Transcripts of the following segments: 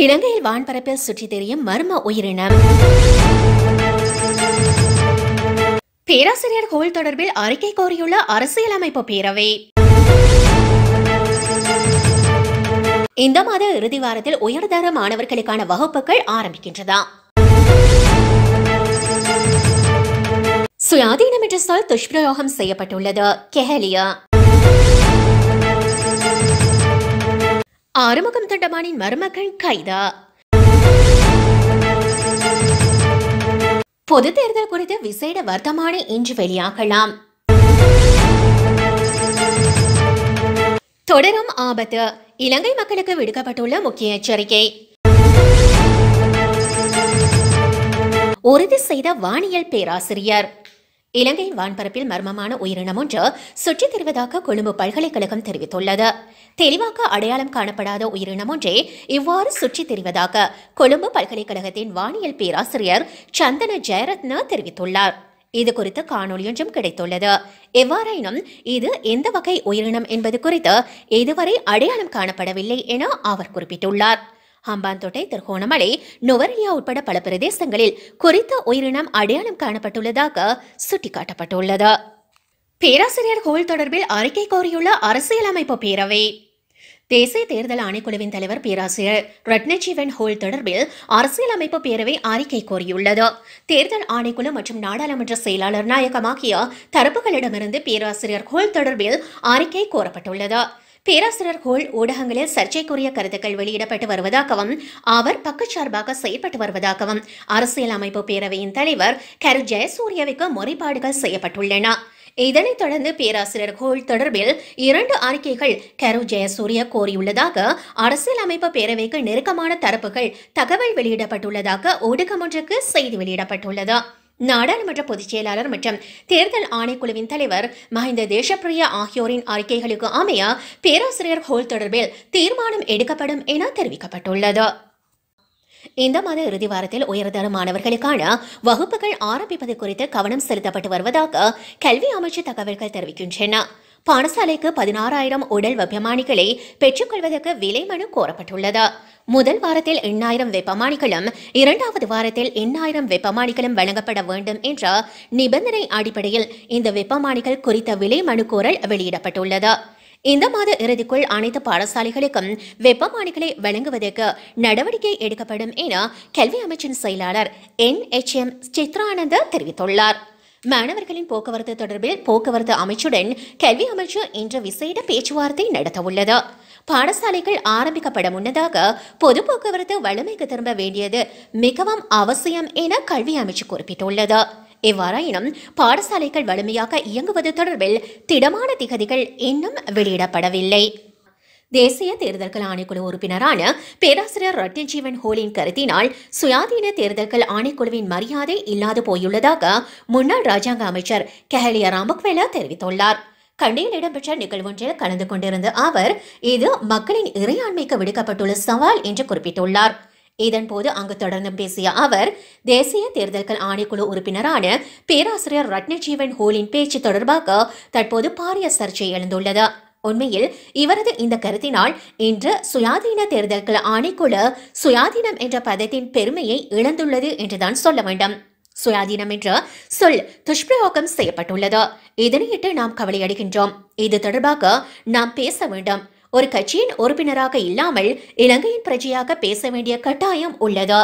இலங்கையில் வான்பரப்பில் சுற்றித் தெரியும் மர்ம உயிரினம் பேராசிரியர் கோவில் தொடர்பில் அறிக்கை கோரியுள்ள அரசியலமைப்பு பேரவை இந்த மாத இறுதி வாரத்தில் உயர்தர மாணவர்களுக்கான வகுப்புகள் ஆரம்பிக்கின்றதா சுயாதீனம் என்ற சொல் துஷ்பிரயோகம் செய்யப்பட்டுள்ளது கெஹலியா ஆறுமுகம் தண்டமானின் மருமகள் கைதா பொது தேர்தல் குறித்து விசேட வர்த்தமானி இன்று வெளியாகலாம் தொடரும் ஆபத்து இலங்கை மக்களுக்கு விடுக்கப்பட்டுள்ள முக்கிய எச்சரிக்கை உறுதி செய்த வானியல் பேராசிரியர் இலங்கையின் வான்பரப்பில் மர்மமான உயிரினம் ஒன்று சுற்றித் தருவதாக கொழும்பு பல்கலைக்கழகம் தெரிவித்துள்ளது தெளிவாக அடையாளம் காணப்படாத உயிரினம் ஒன்றே இவ்வாறு சுற்றித் தெரிவதாக கொழும்பு பல்கலைக்கழகத்தின் வானியல் பேராசிரியர் சந்தன ஜெயரத்ன தெரிவித்துள்ளார் இது குறித்து காணொலி ஒன்றும் கிடைத்துள்ளது எவ்வாறாயினும் இது எந்த வகை உயிரினம் என்பது குறித்து இதுவரை அடையாளம் காணப்படவில்லை என அவர் குறிப்பிட்டுள்ளார் ஹம்பாந்தோட்டை திருகோணமலை நுவரலியா உட்பட பல பிரதேசங்களில் குறித்த உயிரினம் அடையாளம் காணப்பட்டுள்ளதாக சுட்டிக்காட்டப்பட்டுள்ளது பேராசிரியர் கோல் தொடர்பில் அறிக்கை கோரியுள்ள அரசியலமைப்பு பேரவை தேசிய தேர்தல் ஆணைக்குழுவின் தலைவர் பேராசிரியர் ரத்னஜீவன் ஹோல் தொடர்பில் அரசியலமைப்பு பேரவை அறிக்கை கோரியுள்ளது தேர்தல் ஆணைக்குழு மற்றும் நாடாளுமன்ற செயலாளர் ஆகிய தரப்புகளிடமிருந்து பேராசிரியர் ஹோல் தொடர்பில் அறிக்கை கோரப்பட்டுள்ளது பேராசிரியர் ஹோல் ஊடகங்களில் சர்ச்சைக்குரிய கருத்துக்கள் வெளியிடப்பட்டு வருவதாகவும் அவர் பக்கச்சார்பாக செயல்பட்டு வருவதாகவும் அரசியல் அமைப்பு பேரவையின் தலைவர் கரு ஜெயசூரியவுக்கு முறைப்பாடுகள் செய்யப்பட்டுள்ளன இதனைத் தொடர்ந்து பேராசிரியர் கோல் தொடர்பில் இரண்டு அறிக்கைகள் கரு ஜெயசூரிய கோரியுள்ளதாக அரசியலமைப்பு பேரவைக்கு நெருக்கமான தரப்புகள் தகவல் வெளியிடப்பட்டுள்ளதாக ஊடகம் ஒன்றுக்கு செய்தி வெளியிடப்பட்டுள்ளது நாடாளுமன்ற பொதுச் செயலாளர் மற்றும் தேர்தல் ஆணைக்குழுவின் தலைவர் மஹிந்த தேசப்பிரியா ஆகியோரின் அறிக்கைகளுக்கு அமைய பேராசிரியர் ஹோல் தொடர்பில் தீர்மானம் எடுக்கப்படும் என தெரிவிக்கப்பட்டுள்ளது இந்த மாத இறுதி வாரத்தில் உயர்தர மாணவர்களுக்கான வகுப்புகள் ஆரம்பிப்பது குறித்து கவனம் செலுத்தப்பட்டு வருவதாக கல்வி அமைச்சர் தகவல்கள் தெரிவிக்கின்றன பாடசாலைக்கு பதினாறாயிரம் உடல் வெப்பமானிகளை பெற்றுக்கொள்வதற்கு விலை மனு கோரப்பட்டுள்ளது முதல் வாரத்தில் எண்ணாயிரம் வெப்பமானிகளும் இரண்டாவது வாரத்தில் எண்ணாயிரம் வெப்பமானிகளும் வழங்கப்பட வேண்டும் என்ற நிபந்தனை அடிப்படையில் இந்த வெப்பமானிகள் குறித்த விலை மனு கோரல் வெளியிடப்பட்டுள்ளது இந்த மாத இறுதிக்குள் அனைத்து பாடசாலைகளுக்கும் வெப்பமானிகளை வழங்குவதற்கு நடவடிக்கை எடுக்கப்படும் என கல்வி அமைச்சின் செயலாளர் என் எச் எம் சித்ரானந்த தெரிவித்துள்ளார் மாணவர்களின் போக்குவரத்து தொடர்பில் போக்குவரத்து அமைச்சுடன் கல்வி அமைச்சர் இன்று விசேட பேச்சுவார்த்தை நடத்தவுள்ளது பாடசாலைகள் ஆரம்பிக்கப்பட முன்னதாக பொது போக்குவரத்து வலிமைக்கு திரும்ப வேண்டியது மிகவும் அவசியம் என கல்வி அமைச்சு குறிப்பிட்டுள்ளது இவ்வாறாயினும் பாடசாலைகள் வலிமையாக இயங்குவது தொடர்பில் திடமான திகதிகள் இன்னும் வெளியிடப்படவில்லை தேசிய தேர்தல்கள் ஆணைக்குழு உறுப்பினரான பேராசிரியர் ரட்டில் ஜீவன் ஹோலின் கருத்தினால் சுயாதீன தேர்தல்கள் ஆணைக்குழுவின் மரியாதை இல்லாது போயுள்ளதாக முன்னாள் ராஜாங்க அமைச்சர் கெஹலிய ராமக்வேலா தெரிவித்துள்ளார் கண்டியில் இடம்பெற்ற நிகழ்வொன்றில் கலந்து கொண்டிருந்த அவர் இது மக்களின் இறையாண்மைக்கு விடுக்கப்பட்டுள்ள சவால் என்று குறிப்பிட்டுள்ளார் இதன்போது அங்கு தொடர்ந்து பேசிய அவர் தேசிய தேர்தல்கள் ஆணைக்குழு உறுப்பினரான பேராசிரியர் ரத்னஜீவன் ஹோலின் பேச்சு தொடர்பாக தற்போது பாரிய சர்ச்சை எழுந்துள்ளது உண்மையில் இவரது இந்த கருத்தினால் இன்று சுயாதீன தேர்தல்கள் ஆணைக்குழு சுயாதீனம் என்ற பதத்தின் பெருமையை இழந்துள்ளது என்றுதான் சொல்ல வேண்டும் சுயாதீனம் என்ற சொல் துஷ்பிரயோகம் செய்யப்பட்டுள்ளது இதனையிட்டு நாம் கவலையடைகின்றோம் இது தொடர்பாக நாம் பேச வேண்டும் ஒரு கட்சியின் உறுப்பினராக இல்லாமல் இலங்கையின் பிரஜையாக பேச வேண்டிய கட்டாயம் உள்ளது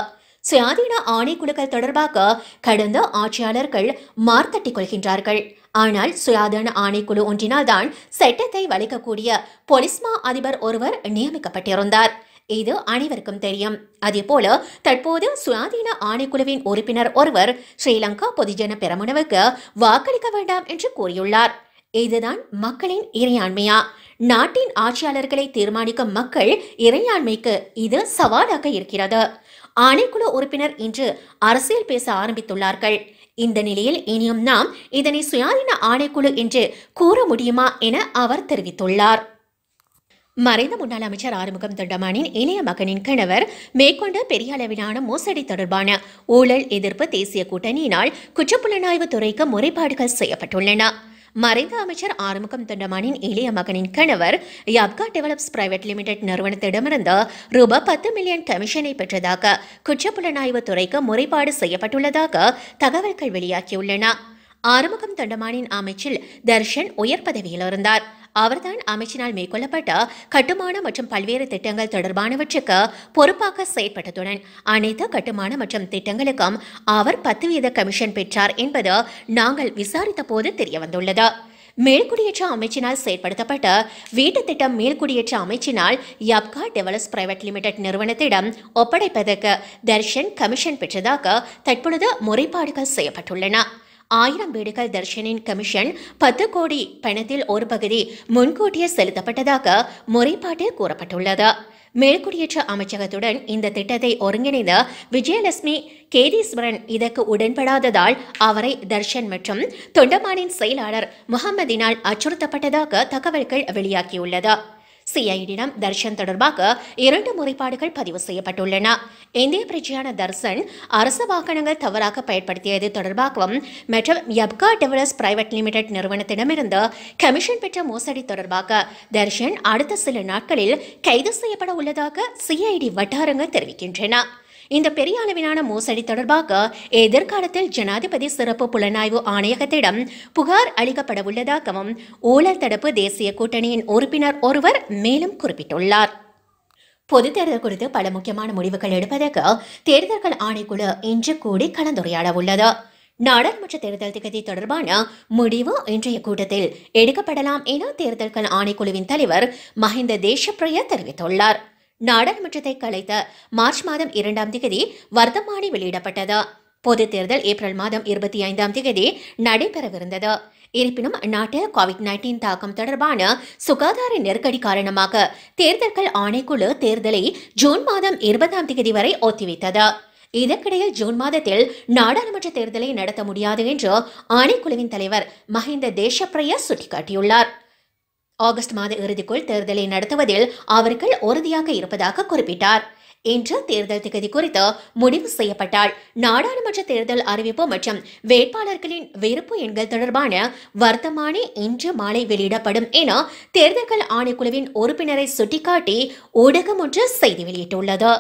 சுயாதீன ஆணைக்குழுக்கள் தொடர்பாக கடந்த ஆட்சியாளர்கள் மார்த்தட்டிக் கொள்கின்றார்கள் ஆனால் சுயாதீன ஆணைக்குழு ஒன்றினால்தான் சட்டத்தை வலிக்கக்கூடிய பொலிஸ்மா அதிபர் ஒருவர் நியமிக்கப்பட்டிருந்தார் இது அனைவருக்கும் தெரியும் அதேபோல தற்போது சுயாதீன ஆணைக்குழுவின் உறுப்பினர் ஒருவர் ஸ்ரீலங்கா பொதுஜன பெரமுனவுக்கு வாக்களிக்க வேண்டாம் என்று கூறியுள்ளார் இதுதான் மக்களின் இறையாண்மையா நாட்டின் ஆட்சியாளர்களை தீர்மானிக்கும் மக்கள் இறையாண்மைக்கு இது சவாலாக இருக்கிறது ஆணைக்குழு உறுப்பினர் இன்று அரசியல் பேச ஆரம்பித்துள்ளார்கள் இந்த நிலையில் இனியும் நாம் இதனை சுயாதீன ஆணைக்குழு என்று கூற முடியுமா என அவர் தெரிவித்துள்ளார் மறைந்த முன்னாள் அமைச்சர் ஆறுமுகம் தொண்டமானின் இளைய மகனின் கணவர் மேற்கொண்ட பெரிய அளவிலான மோசடி தொடர்பான ஊழல் எதிர்ப்பு தேசிய கூட்டணியினால் குற்றப்புலனாய்வு துறைக்கு முறைப்பாடுகள் செய்யப்பட்டுள்ளன மறைந்த அமைச்சர் ஆறுமுகம் தொண்டமானின் இளைய மகனின் கணவர் யப்கா டெவலப்ஸ் பிரைவேட் லிமிடெட் நிறுவனத்திடமிருந்து ரூபாய் பத்து மில்லியன் கமிஷனை பெற்றதாக குற்றப்புலனாய்வு துறைக்கு முறைப்பாடு செய்யப்பட்டுள்ளதாக தகவல்கள் வெளியாகியுள்ளன ஆறுமுகம் தொண்டமானின் அமைச்சில் தர்ஷன் உயர் பதவியில் இருந்தார் அவர்தான் அமைச்சினால் மேற்கொள்ளப்பட்ட கட்டுமான மற்றும் பல்வேறு திட்டங்கள் தொடர்பானவற்றுக்கு பொறுப்பாக செயற்பட்டதுடன் அனைத்து கட்டுமான மற்றும் திட்டங்களுக்கும் அவர் பத்து வீத கமிஷன் பெற்றார் என்பது நாங்கள் விசாரித்த போது தெரியவந்துள்ளது மேல்குடியேற்ற அமைச்சினால் செயற்படுத்தப்பட்ட வீட்டு திட்டம் மேல்குடியேற்ற அமைச்சினால் யப்கா டெவலப்ஸ் பிரைவேட் லிமிடெட் நிறுவனத்திடம் ஒப்படைப்பதற்கு தர்ஷன் கமிஷன் பெற்றதாக தற்பொழுது முறைப்பாடுகள் செய்யப்பட்டுள்ளன ஆயிரம் வீடுகள் தர்ஷனின் கமிஷன் பத்து கோடி பணத்தில் ஒரு பகுதி முன்கூட்டியே செலுத்தப்பட்டதாக முறைப்பாட்டில் கூறப்பட்டுள்ளது மேற்குடியேற்ற அமைச்சகத்துடன் இந்த திட்டத்தை ஒருங்கிணைந்த விஜயலட்சுமி கேதீஸ்வரன் இதற்கு உடன்படாததால் அவரை தர்ஷன் மற்றும் தொண்டமானின் செயலாளர் முகமதினால் அச்சுறுத்தப்பட்டதாக தகவல்கள் வெளியாகியுள்ளது சிஐடியிடம் தர்ஷன் தொடர்பாக இரண்டு முறைப்பாடுகள் பதிவு செய்யப்பட்டுள்ளன இந்திய பிரஜையான தர்சன் அரசு வாகனங்கள் தவறாக பயன்படுத்தியது தொடர்பாகவும் மற்றும் யப்கா டெவலப்ஸ் பிரைவேட் லிமிடெட் நிறுவனத்திடமிருந்து கமிஷன் பெற்ற மோசடி தொடர்பாக தர்ஷன் அடுத்த சில நாட்களில் கைது செய்யப்பட உள்ளதாக சிஐடி வட்டாரங்கள் தெரிவிக்கின்றன இந்த பெரிய அளவிலான மோசடி தொடர்பாக எதிர்காலத்தில் ஜனாதிபதி சிறப்பு புலனாய்வு ஆணையகத்திடம் புகார் அளிக்கப்படவுள்ளதாகவும் ஊழல் தடுப்பு தேசிய கூட்டணியின் உறுப்பினர் ஒருவர் மேலும் குறிப்பிட்டுள்ளார் பொது தேர்தல் குறித்து பல முக்கியமான முடிவுகள் எடுப்பதற்கு தேர்தல்கள் ஆணைக்குழு இன்று கூடி கலந்துரையாட உள்ளது நாடாளுமன்ற தேர்தல் திகதி தொடர்பான முடிவு இன்றைய கூட்டத்தில் எடுக்கப்படலாம் என தேர்தல்கள் ஆணைக்குழுவின் தலைவர் மஹிந்த தேசப்பிரிய தெரிவித்துள்ளார் நாடாளுமன்றத்தை கலைத்த மார்ச் மாதம் இரண்டாம் தேதி வர்த்தமானி வெளியிடப்பட்டது பொது தேர்தல் ஏப்ரல் மாதம் இருபத்தி ஐந்தாம் தேதி நடைபெறவிருந்தது இருப்பினும் நாட்டு கோவிட் நைன்டீன் தாக்கம் தொடர்பான சுகாதார நெருக்கடி காரணமாக தேர்தல்கள் ஆணைக்குழு தேர்தலை ஜூன் மாதம் இருபதாம் தேதி வரை ஒத்திவைத்தது இதற்கிடையில் ஜூன் மாதத்தில் நாடாளுமன்ற தேர்தலை நடத்த முடியாது என்று ஆணைக்குழுவின் தலைவர் மஹிந்த தேசப்பிரிய சுட்டிக்காட்டியுள்ளார் ஆகஸ்ட் மாத இறுதிக்குள் தேர்தலை நடத்துவதில் அவர்கள் உறுதியாக இருப்பதாக குறிப்பிட்டார் இன்று தேர்தல் திகதி குறித்து முடிவு செய்யப்பட்டால் நாடாளுமன்ற தேர்தல் அறிவிப்பு மற்றும் வேட்பாளர்களின் விருப்பு எண்கள் தொடர்பான வர்த்தமானி இன்று மாலை வெளியிடப்படும் என தேர்தல்கள் ஆணைக்குழுவின் உறுப்பினரை சுட்டிக்காட்டி ஊடகம் ஒன்று செய்தி வெளியிட்டுள்ளது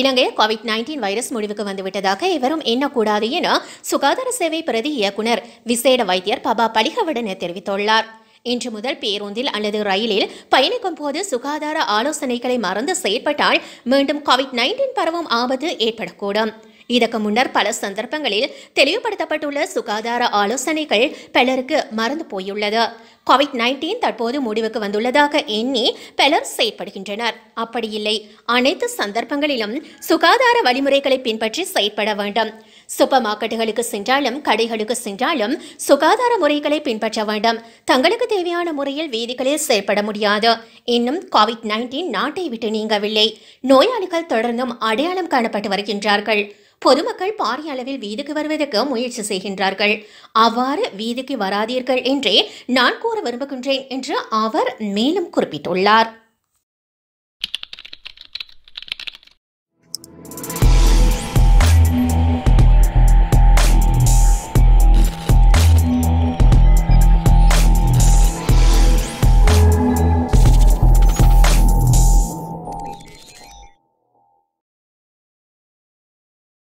இலங்கை கோவிட் நைன்டீன் வைரஸ் முடிவுக்கு வந்துவிட்டதாக எவரும் எண்ணக்கூடாது என சுகாதார சேவை பிரதி இயக்குனர் விசேட வைத்தியர் பபா பலிகவடன தெரிவித்துள்ளார் இன்று முதல் பேருந்தில் அல்லது ரயிலில் பயணிக்கும் போது சுகாதார ஆலோசனைகளை மறந்து செயற்பட்டால் மீண்டும் கோவிட் நைன்டீன் பரவும் ஆபத்து ஏற்படக்கூடும் இதற்கு முன்னர் பல சந்தர்ப்பங்களில் தெளிவுபடுத்தப்பட்டுள்ள சுகாதார ஆலோசனைகள் பலருக்கு மறந்து போயுள்ளது கோவிட் நைன்டீன் தற்போது முடிவுக்கு வந்துள்ளதாக எண்ணி பலர் செயற்படுகின்றனர் அப்படியில்லை அனைத்து சந்தர்ப்பங்களிலும் சுகாதார வழிமுறைகளை பின்பற்றி செயற்பட வேண்டும் சூப்பர் மார்க்கெட்டுகளுக்கு சென்றாலும் கடைகளுக்கு சென்றாலும் சுகாதார முறைகளை பின்பற்ற வேண்டும் தங்களுக்கு தேவையான முறையில் வீதிகளில் செயல்பட முடியாது இன்னும் கோவிட் நைன்டீன் நாட்டை விட்டு நீங்கவில்லை நோயாளிகள் தொடர்ந்தும் அடையாளம் காணப்பட்டு வருகின்றார்கள் பொதுமக்கள் பாரிய அளவில் வீதிக்கு வருவதற்கு முயற்சி செய்கின்றார்கள் அவ்வாறு வீதிக்கு வராதீர்கள் என்றே நான் கூற விரும்புகின்றேன் என்று அவர் மேலும் குறிப்பிட்டுள்ளார்